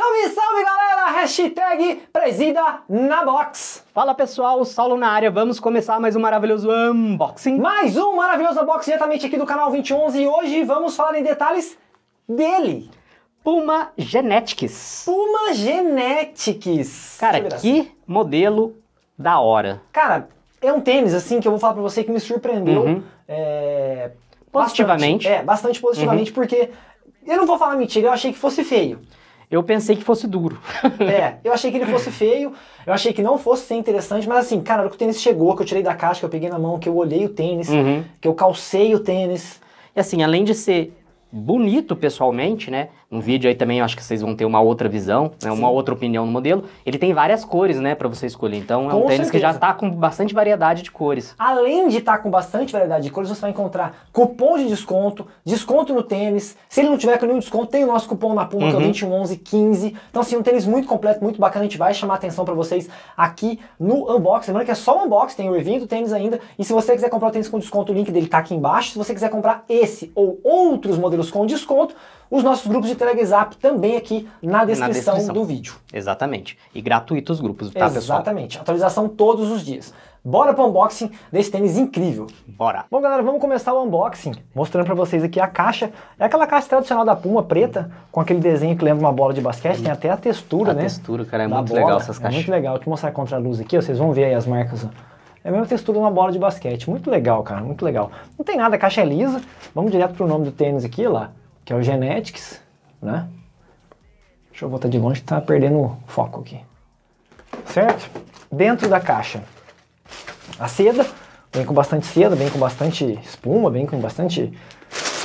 Salve, salve galera! Hashtag Presida na Box. Fala pessoal, Saulo na área, vamos começar mais um maravilhoso unboxing. Mais um maravilhoso unboxing diretamente aqui do canal 2011 e hoje vamos falar em detalhes dele. Puma Genetics. Puma Genetics. Cara, que assim. modelo da hora. Cara, é um tênis assim que eu vou falar pra você que me surpreendeu. Uhum. É... Positivamente. Bastante, é, bastante positivamente, uhum. porque eu não vou falar mentira, eu achei que fosse feio eu pensei que fosse duro. é, eu achei que ele fosse feio, eu achei que não fosse ser interessante, mas assim, cara, o tênis chegou, que eu tirei da caixa, que eu peguei na mão, que eu olhei o tênis, uhum. que eu calcei o tênis. E assim, além de ser bonito pessoalmente, né? um vídeo aí também, acho que vocês vão ter uma outra visão, né, uma outra opinião no modelo. Ele tem várias cores, né, para você escolher. Então é um tênis certeza. que já está com bastante variedade de cores. Além de estar tá com bastante variedade de cores, você vai encontrar cupom de desconto, desconto no tênis. Se ele não tiver com nenhum desconto, tem o nosso cupom na Puma, uhum. que é o 211115. Uhum. Então, assim, um tênis muito completo, muito bacana. A gente vai chamar a atenção para vocês aqui no unboxing. Lembrando que é só o unboxing, tem o review do tênis ainda. E se você quiser comprar o tênis com desconto, o link dele tá aqui embaixo. Se você quiser comprar esse ou outros modelos com desconto, os nossos grupos de Telegram também aqui na descrição, na descrição, do vídeo. Exatamente. E gratuito os grupos, tá, Exatamente. pessoal? Exatamente. Atualização todos os dias. Bora pro unboxing desse tênis incrível. Bora. Bom, galera, vamos começar o unboxing mostrando para vocês aqui a caixa. É aquela caixa tradicional da Puma preta, com aquele desenho que lembra uma bola de basquete. Tem até a textura, a né? A textura, cara, é muito bola. legal essas é caixas. É muito legal. Deixa eu mostrar contra a luz aqui, ó, vocês vão ver aí as marcas. Ó. É a mesma textura de uma bola de basquete. Muito legal, cara, muito legal. Não tem nada, a caixa é lisa. Vamos direto pro nome do tênis aqui, lá que é o Genetics, né? Deixa eu voltar de longe, tá perdendo o foco aqui. Certo? Dentro da caixa, a seda, vem com bastante seda, vem com bastante espuma, vem com bastante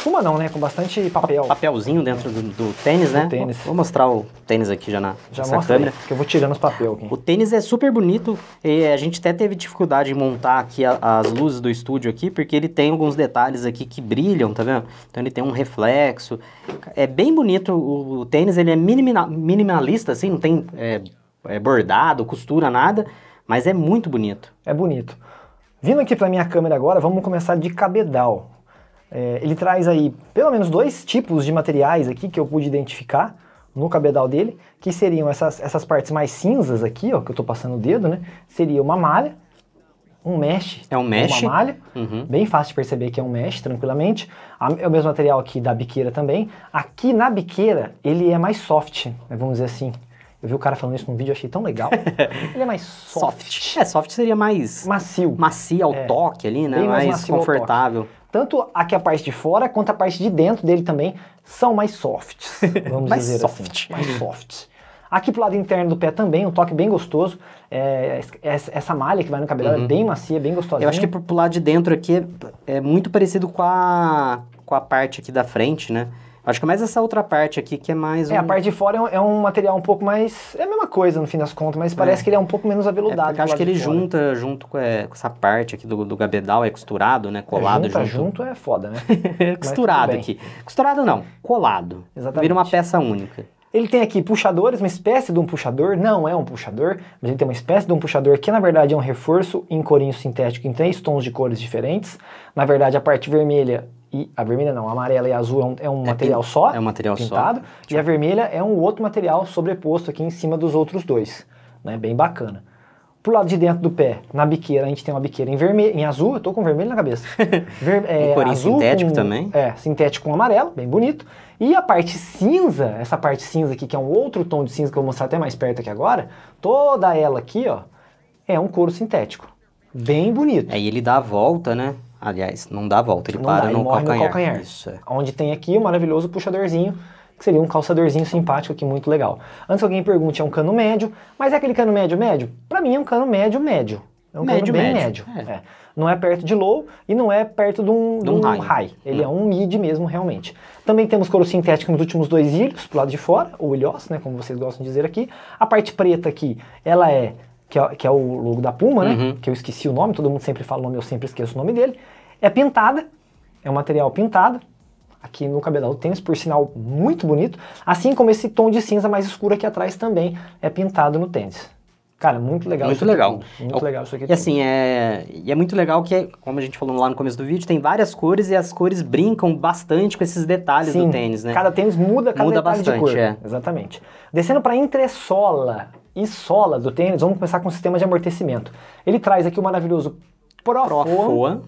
espuma não, né? Com bastante papel. Papelzinho dentro do, do tênis, do né? Tênis. Vou mostrar o tênis aqui já na já nessa câmera. Aí, que eu vou tirando os papel aqui. O tênis é super bonito. E a gente até teve dificuldade em montar aqui a, as luzes do estúdio aqui, porque ele tem alguns detalhes aqui que brilham, tá vendo? Então ele tem um reflexo. É bem bonito o, o tênis, ele é minima, minimalista, assim, não tem é, é bordado, costura, nada. Mas é muito bonito. É bonito. Vindo aqui para minha câmera agora, vamos começar de cabedal. É, ele traz aí pelo menos dois tipos de materiais aqui que eu pude identificar no cabedal dele, que seriam essas, essas partes mais cinzas aqui, ó, que eu estou passando o dedo, né? Seria uma malha, um mesh. É um mesh? Uma malha. Uhum. Bem fácil de perceber que é um mesh, tranquilamente. A, é o mesmo material aqui da biqueira também. Aqui na biqueira, ele é mais soft, né, vamos dizer assim. Eu vi o cara falando isso num vídeo, achei tão legal. ele é mais soft. soft. É, soft seria mais... Macio. Macio ao é, toque ali, né? mais, mais confortável tanto aqui a parte de fora quanto a parte de dentro dele também são mais softs, vamos mais dizer assim, soft. assim, mais softs. Aqui pro lado interno do pé também, um toque bem gostoso. É, essa malha que vai no cabelo é uhum. é bem macia, bem gostosinha. Eu acho que pro, pro lado de dentro aqui é, é muito parecido com a, com a parte aqui da frente, né? Acho que é mais essa outra parte aqui que é mais. Um... É, a parte de fora é um, é um, material um pouco mais. É a mesma coisa no fim das contas, mas é. parece é. que ele é um pouco menos é, aveludado. É acho que ele junta junto com, essa parte aqui do, do gabedal, é costurado, né? Colado junta, junto. junto é foda, né? costurado aqui. Costurado não, colado. Exatamente. Vira uma peça única. Ele tem aqui puxadores, uma espécie de um puxador, não é um puxador, mas ele tem uma espécie de um puxador que na verdade é um reforço em corinho sintético em três tons de cores diferentes. Na verdade, a parte vermelha e a vermelha não, a amarela e a azul é um, é um é material pin, só. É um material pintado, só. E a tipo- vermelha é um outro material sobreposto aqui em cima dos outros dois. Né? Bem bacana. Pro lado de dentro do pé, na biqueira, a gente tem uma biqueira em, vermelho, em azul, eu tô com vermelho na cabeça. Ver, é, um corinho sintético com, também. É, sintético com amarelo, bem bonito. E a parte cinza, essa parte cinza aqui, que é um outro tom de cinza que eu vou mostrar até mais perto aqui agora, toda ela aqui, ó, é um couro sintético. Bem bonito. Aí é, ele dá a volta, né? Aliás, não dá volta, ele não para dá, no, ele calcanhar. no calcanhar. Isso, é. Onde tem aqui o maravilhoso puxadorzinho, que seria um calçadorzinho simpático aqui, muito legal. Antes alguém pergunte, é um cano médio, mas é aquele cano médio médio? Para mim é um cano médio médio. É um médio, cano bem médio. médio. É. É. Não é perto de low e não é perto de um, de um, um high. high. Ele hum. é um mid mesmo, realmente. Também temos couro sintético nos últimos dois ilhos, pro lado de fora, ou ilhós, né, como vocês gostam de dizer aqui. A parte preta aqui, ela é que é, que é, o logo da Puma, né? Uhum. Que eu esqueci o nome, todo mundo sempre fala o nome, eu sempre esqueço o nome dele. É pintada, é um material pintado, aqui no cabedal do tênis, por sinal muito bonito, assim como esse tom de cinza mais escuro aqui atrás também é pintado no tênis. Cara, muito legal. Muito legal. muito é legal isso aqui. E assim, tudo. assim, é, e é muito legal que, como a gente falou lá no começo do vídeo, tem várias cores e as cores brincam bastante com esses detalhes Sim, do tênis, né? Cada tênis muda, cada muda bastante, de cor. É. Exatamente. Descendo para a entressola e sola do tênis, vamos começar com o sistema de amortecimento. Ele traz aqui o maravilhoso Profoa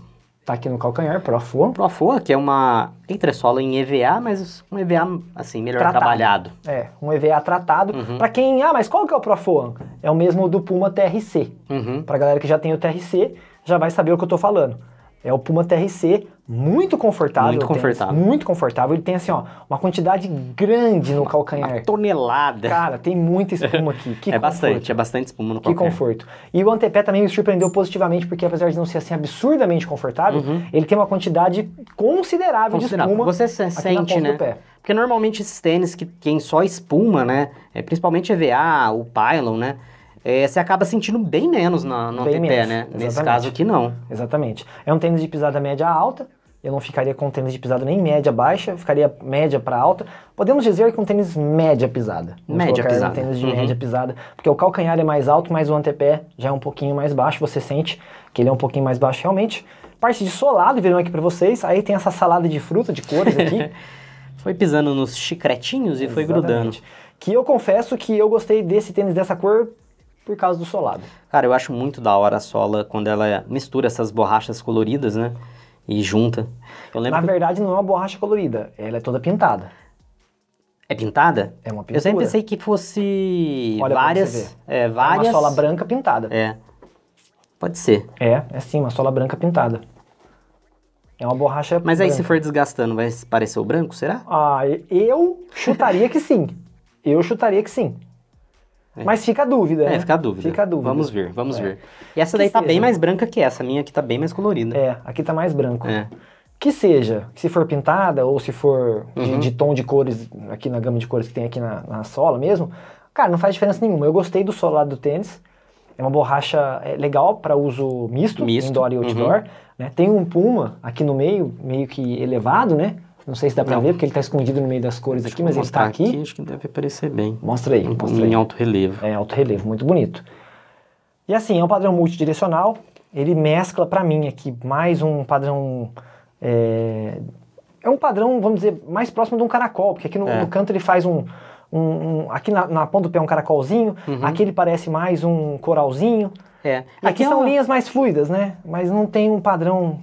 tá aqui no calcanhar, Profoa. Profoa, que é uma entressola em EVA, mas um EVA, assim, melhor tratado. trabalhado. É, um EVA tratado. Uhum. Para quem, ah, mas qual que é o Profoa? É o mesmo do Puma TRC. Uhum. Pra galera que já tem o TRC, já vai saber o que eu tô falando. É o Puma TRC, muito confortável. Muito confortável. Tênis, muito confortável. Ele tem assim, ó, uma quantidade grande no calcanhar. Uma tonelada. Cara, tem muita espuma aqui. Que é conforto. bastante, é bastante espuma no calcanhar. Que conforto. E o antepé também me surpreendeu positivamente, porque apesar de não ser assim absurdamente confortável, uhum. ele tem uma quantidade considerável, considerável. de espuma. Você sente, né? Porque normalmente esses tênis que tem só espuma, né? É, principalmente EVA, o Pylon, né? é, você acaba sentindo bem menos na, no bem menos, né? Exatamente. Nesse caso aqui, não. Exatamente. É um tênis de pisada média alta, eu não ficaria com um tênis de pisada nem média baixa, ficaria média para alta. Podemos dizer que um tênis média pisada. Vamos média pisada. Um tênis de uhum. média pisada, porque o calcanhar é mais alto, mas o antepé já é um pouquinho mais baixo, você sente que ele é um pouquinho mais baixo realmente. Parte de solado virou aqui para vocês, aí tem essa salada de fruta, de cores aqui. foi pisando nos chicretinhos e Exatamente. foi grudando. Que eu confesso que eu gostei desse tênis dessa cor por causa do solado. Cara, eu acho muito da hora a sola quando ela mistura essas borrachas coloridas, né? E junta. Na verdade, não é uma borracha colorida, ela é toda pintada. É pintada? É uma pintura. Eu sempre pensei que fosse Olha várias. É, várias. É uma sola branca pintada. É. Pode ser. É, é sim, uma sola branca pintada. É uma borracha. Mas branca. aí se for desgastando, vai parecer o branco, será? Ah, eu chutaria que sim. Eu chutaria que sim. É. Mas fica a dúvida. É, né? fica a dúvida. Fica a dúvida. Vamos ver, vamos é. ver. E essa que daí tá bem mais branca que essa. A minha aqui tá bem mais colorida. É, aqui tá mais branco. É. Que seja, se for pintada ou se for uhum. de, de, tom de cores, aqui na gama de cores que tem aqui na, na sola mesmo, cara, não faz diferença nenhuma. Eu gostei do solado do tênis. É uma borracha é, legal para uso misto, misto, indoor e outdoor. Uhum. Né? Tem um puma aqui no meio, meio que elevado, né? Não sei se dá para ver, porque ele está escondido no meio das cores aqui, mas ele está aqui. aqui. Acho que deve aparecer bem. Mostra aí. Um mostra aí. em alto relevo. É, alto relevo, muito bonito. E assim, é um padrão multidirecional. Ele mescla para mim aqui mais um padrão... É, é, um padrão, vamos dizer, mais próximo de um caracol, porque aqui no, é. no canto ele faz um... um, um aqui na, na, ponta do pé é um caracolzinho, uhum. aqui ele parece mais um coralzinho. É. Aqui, aqui é são uma... linhas mais fluidas, né? Mas não tem um padrão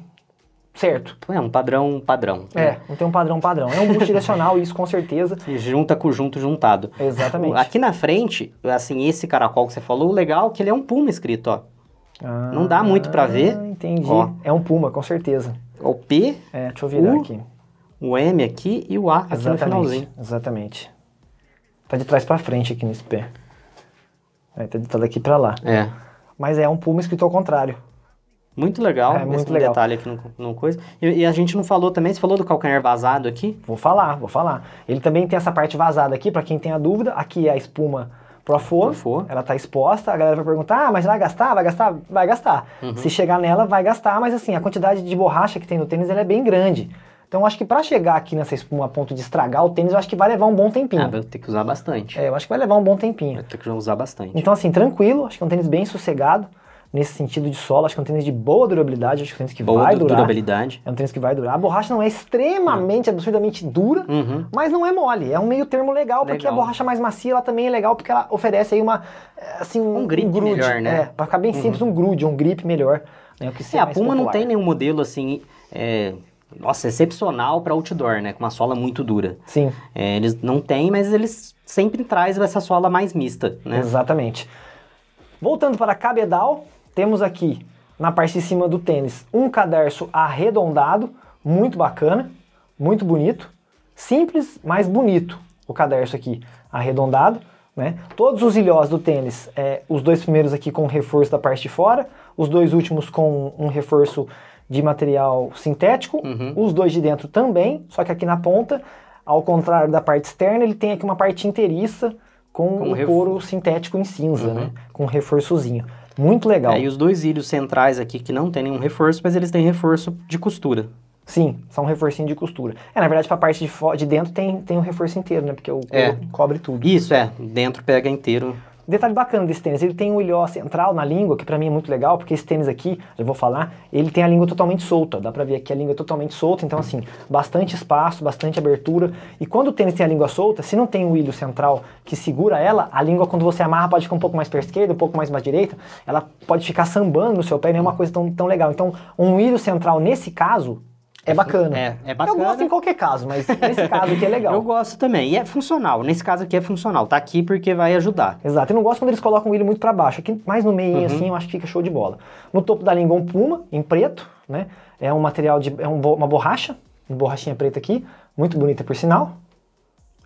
Certo. É um padrão padrão. É, não tem um padrão padrão. É um multidirecional, isso com certeza. E junta com junto juntado. Exatamente. Aqui na frente, assim, esse caracol que você falou, legal é que ele é um puma escrito, ó. Ah, não dá muito para ver. Entendi. Ó. É um puma, com certeza. O P. É, deixa eu virar o, aqui. O M aqui e o A aqui exatamente, no finalzinho. Exatamente. Tá de trás para frente aqui nesse pé. É, tá, tá daqui para lá. É. Mas é um puma escrito ao contrário. Muito legal, é, muito legal. detalhe aqui no, no coisa. E, e, a gente não falou também, você falou do calcanhar vazado aqui? Vou falar, vou falar. Ele também tem essa parte vazada aqui, para quem tem a dúvida, aqui é a espuma pro for ela está exposta, a galera vai perguntar, ah, mas vai gastar, vai gastar? Vai gastar. Uhum. Se chegar nela, vai gastar, mas assim, a quantidade de borracha que tem no tênis, é bem grande. Então, acho que para chegar aqui nessa espuma a ponto de estragar o tênis, eu acho que vai levar um bom tempinho. Ah, vai ter que usar bastante. É, eu acho que vai levar um bom tempinho. Vai ter que usar bastante. Então, assim, tranquilo, acho que é um tênis bem sossegado nesse sentido de solo. Acho que é um tênis de boa durabilidade, acho que é um tênis que boa vai durar. durabilidade. É um tênis que vai durar. A borracha não é extremamente, uhum. absurdamente dura, uhum. mas não é mole. É um meio termo legal, legal, porque a borracha mais macia ela também é legal, porque ela oferece aí uma, eh, assim, um, um grip um grude, melhor, né? É, pra ficar bem uhum. simples, um grude, um grip melhor. Né, é, a Puma popular. não tem nenhum modelo assim... É nossa, excepcional para outdoor, né? Com uma sola muito dura. Sim. É, eles não têm, mas eles sempre trazem essa sola mais mista, né? Exatamente. Voltando para a cabedal, temos aqui na parte de cima do tênis um cadarço arredondado, muito bacana, muito bonito. Simples, mas bonito o cadarço aqui arredondado. Né? Todos os ilhós do tênis, é, os dois primeiros aqui com reforço da parte de fora, os dois últimos com um reforço de material sintético, uhum. os dois de dentro também, só que aqui na ponta, ao contrário da parte externa, ele tem aqui uma parte inteiriça com, com o ref... couro sintético em cinza, uhum. né? com um reforçozinho. Muito legal. É, e os dois ilhos centrais aqui que não tem nenhum reforço, mas eles têm reforço de costura. Sim, são um reforcinho de costura. É, na verdade, para a parte de, de, dentro tem, tem um reforço inteiro, né? Porque o é. cobre tudo. Isso, é. Dentro pega inteiro. Detalhe bacana desse tênis, ele tem um ilhó central na língua, que para mim é muito legal, porque esse tênis aqui, eu vou falar, ele tem a língua totalmente solta, dá pra ver aqui a língua é totalmente solta, então assim, bastante espaço, bastante abertura, e quando o tênis tem a língua solta, se não tem o ilho central que segura ela, a língua quando você amarra pode ficar um pouco mais pra esquerda, um pouco mais pra direita, ela pode ficar sambando no seu pé, não é uma coisa tão, tão legal. Então, um ilho central nesse caso, é bacana. É, é bacana. Eu gosto em qualquer caso, mas nesse caso aqui é legal. Eu gosto também. E é funcional. Nesse caso aqui é funcional. Tá aqui porque vai ajudar. Exato. Eu não gosto quando eles colocam ele muito para baixo. Aqui mais no meio, uhum. assim, eu acho que fica show de bola. No topo da língua, um puma, em preto, né? É um material de... É um, uma borracha. Uma borrachinha preta aqui. Muito bonita, por sinal.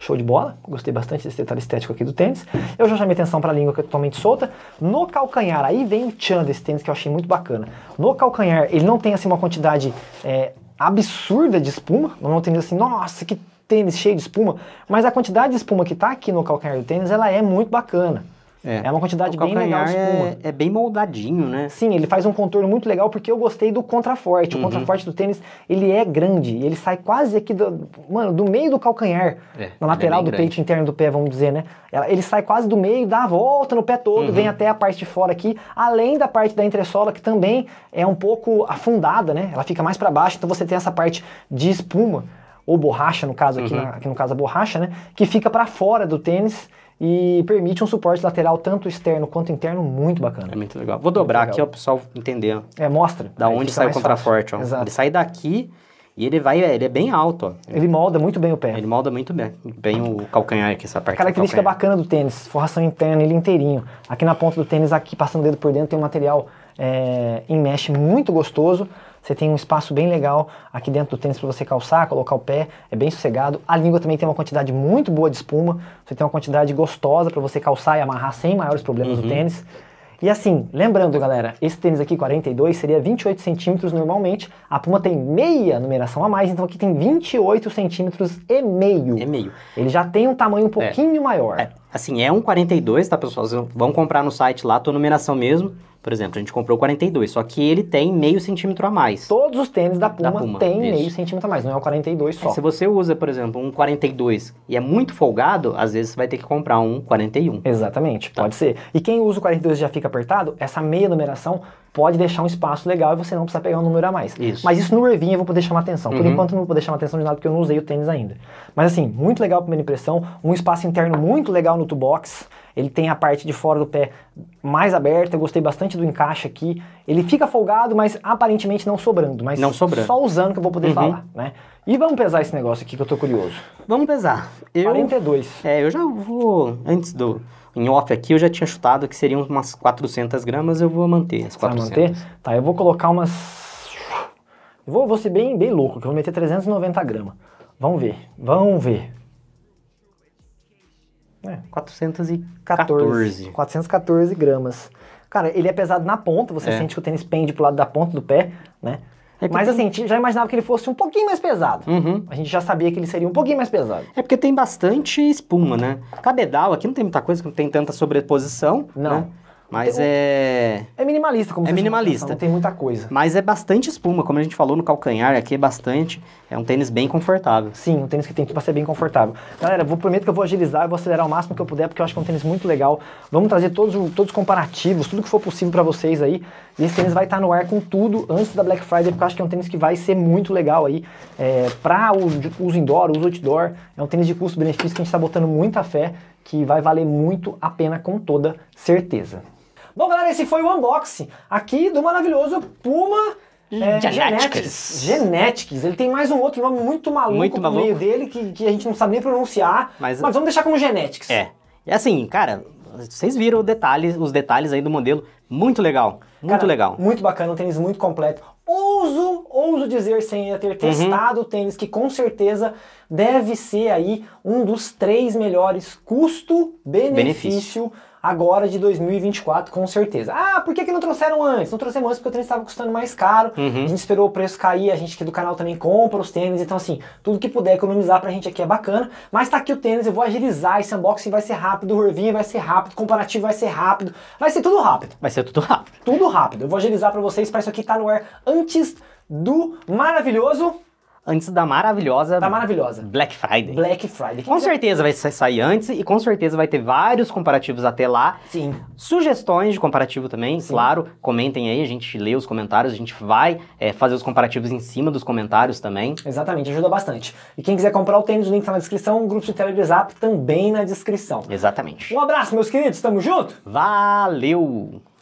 Show de bola, gostei bastante desse detalhe estético aqui do tênis. Eu já chamei atenção para a língua que é totalmente solta. No calcanhar, aí vem o tchan desse tênis que eu achei muito bacana. No calcanhar, ele não tem assim uma quantidade é, absurda de espuma. Não é um tênis assim, nossa, que tênis cheio de espuma. Mas a quantidade de espuma que está aqui no calcanhar do tênis, ela é muito bacana. É, é uma quantidade bem legal de espuma. É, é, bem moldadinho, né? Sim, ele faz um contorno muito legal porque eu gostei do contraforte. Uhum. O contraforte do tênis, ele é grande. Ele sai quase aqui do, mano, do meio do calcanhar. É, na é lateral é do grande. peito interno do pé, vamos dizer, né? Ele sai quase do meio, dá a volta no pé todo, uhum. vem até a parte de fora aqui. Além da parte da entressola, que também é um pouco afundada, né? Ela fica mais para baixo, então você tem essa parte de espuma ou borracha, no caso aqui, uhum. na, aqui no caso a borracha, né? Que fica para fora do tênis e permite um suporte lateral tanto externo quanto interno muito bacana. É muito legal. Vou dobrar legal. aqui, ó, o pessoal entender. É, mostra. Da onde sai o contraforte, ó. Exato. Ele sai daqui e ele vai, ele é bem alto, ó. Ele molda muito bem o pé. Ele molda muito bem, bem o calcanhar aqui, essa parte. A característica bacana do tênis, forração interna, ele inteirinho. Aqui na ponta do tênis, aqui passando o dedo por dentro, tem um material é, em mesh muito gostoso. Você tem um espaço bem legal aqui dentro do tênis para você calçar, colocar o pé, é bem sossegado. A língua também tem uma quantidade muito boa de espuma, você tem uma quantidade gostosa para você calçar e amarrar sem maiores problemas uhum. o tênis. E assim, lembrando galera, esse tênis aqui 42 seria 28 centímetros normalmente, a Puma tem meia numeração a mais, então aqui tem 28 centímetros e meio. E meio. Ele já tem um tamanho um é. pouquinho é. maior. É. Assim, é um 42, tá, pessoal? Vocês vão comprar no site lá, tua numeração mesmo. Por exemplo, a gente comprou 42, só que ele tem meio centímetro a mais. Todos os tênis da Puma, Puma têm meio centímetro a mais, não é um 42 é, só. É, se você usa, por exemplo, um 42 e é muito folgado, às vezes você vai ter que comprar um 41. Exatamente, tá. pode ser. E quem usa o 42 e já fica apertado, essa meia numeração pode deixar um espaço legal e você não precisa pegar um número a mais. Isso. Mas isso no Revinha eu vou poder chamar atenção. Por uhum. enquanto não vou poder chamar atenção de nada porque eu não usei o tênis ainda. Mas assim, muito legal a primeira impressão, um espaço interno muito legal no toolbox, ele tem a parte de fora do pé mais aberta, eu gostei bastante do encaixe aqui. Ele fica folgado, mas aparentemente não sobrando, mas não sobrando. só usando que eu vou poder uhum. falar, né? E vamos pesar esse negócio aqui que eu tô curioso. Vamos pesar. Eu, 42. É, eu já vou, antes do, em off aqui, eu já tinha chutado que seriam umas 400 gramas, eu vou manter as 400. Vai manter? Tá, eu vou colocar umas... Eu vou, vou ser bem, bem louco, que eu vou meter 390 gramas. Vamos ver, vamos ver. É, 414. 414 gramas. Cara, ele é pesado na ponta, você é. sente que o tênis pende pro lado da ponta do pé, né? É Mas assim, a gente já imaginava que ele fosse um pouquinho mais pesado. Uhum. A gente já sabia que ele seria um pouquinho mais pesado. É porque tem bastante espuma, né? Cabedal, aqui não tem muita coisa, não tem tanta sobreposição. Não. Né? Mas então, é. É minimalista, como É minimalista. não tem muita coisa. Mas é bastante espuma, como a gente falou no calcanhar aqui, é bastante. É um tênis bem confortável. Sim, um tênis que tem tudo para ser bem confortável. Galera, vou prometo que eu vou agilizar, eu vou acelerar o máximo que eu puder, porque eu acho que é um tênis muito legal. Vamos trazer todos, todos os comparativos, tudo que for possível para vocês aí. E esse tênis vai estar tá no ar com tudo antes da Black Friday, porque eu acho que é um tênis que vai ser muito legal aí. É, para uso indoor, uso outdoor, é um tênis de custo-benefício que a gente está botando muita fé, que vai valer muito a pena com toda certeza. Bom, galera, esse foi o unboxing aqui do maravilhoso Puma é, Genetics. Genetics. Ele tem mais um outro nome muito maluco, muito maluco. no meio dele, que, que a gente não sabe nem pronunciar, mas, mas vamos deixar como Genetics. É. E assim, cara, vocês viram detalhe, os detalhes aí do modelo, muito legal, muito cara, legal. Muito bacana, um tênis muito completo. Ouso, ouso dizer sem ainda ter uhum. testado uhum. o tênis, que com certeza deve ser aí um dos três melhores custo-benefício agora de 2024, com certeza. Ah, por que, que não trouxeram antes? Não trouxemos antes porque o tênis estava custando mais caro, uhum. a gente esperou o preço cair, a gente aqui é do canal também compra os tênis, então assim, tudo que puder economizar pra gente aqui é bacana, mas tá aqui o tênis, eu vou agilizar, esse unboxing vai ser rápido, o review vai ser rápido, o comparativo vai ser rápido, vai ser tudo rápido. Vai ser tudo rápido. Tudo rápido, eu vou agilizar pra vocês, pra isso aqui tá no ar antes do maravilhoso antes da maravilhosa. Da tá maravilhosa. Black Friday. Black Friday. com quiser... certeza vai sair antes e com certeza vai ter vários comparativos até lá. Sim. Sugestões de comparativo também, Sim. claro. Comentem aí, a gente lê os comentários, a gente vai é, fazer os comparativos em cima dos comentários também. Exatamente, ajuda bastante. E quem quiser comprar o tênis, o link tá na descrição, o grupo de Telegram também na descrição. Exatamente. Um abraço, meus queridos, tamo junto? Valeu!